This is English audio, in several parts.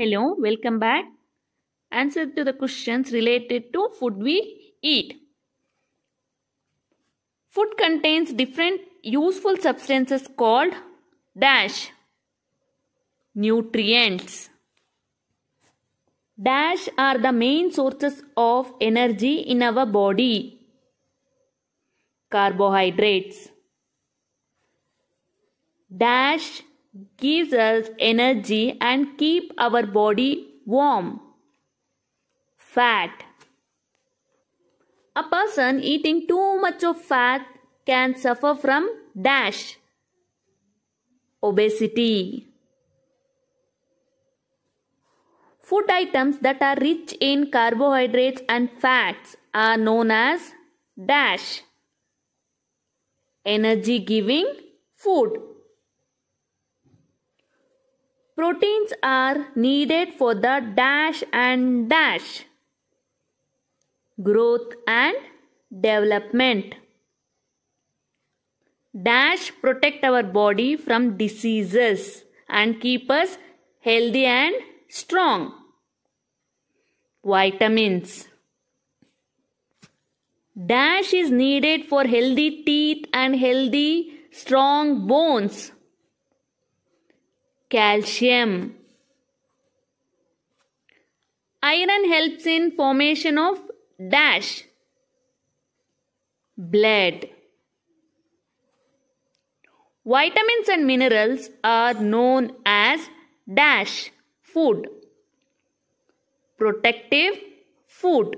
Hello, welcome back. Answer to the questions related to food we eat. Food contains different useful substances called dash nutrients. Dash are the main sources of energy in our body. Carbohydrates. Dash gives us energy and keep our body warm. Fat A person eating too much of fat can suffer from dash obesity. Food items that are rich in carbohydrates and fats are known as dash energy giving food Proteins are needed for the dash and dash growth and development. Dash protect our body from diseases and keep us healthy and strong. Vitamins. Dash is needed for healthy teeth and healthy strong bones calcium. Iron helps in formation of dash blood. Vitamins and minerals are known as dash food. Protective food.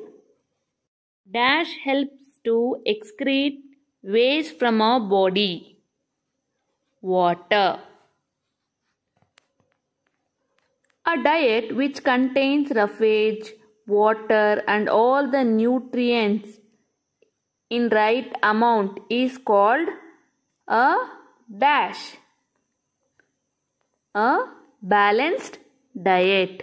Dash helps to excrete waste from our body. Water. A diet which contains roughage, water, and all the nutrients in right amount is called a dash. A balanced diet.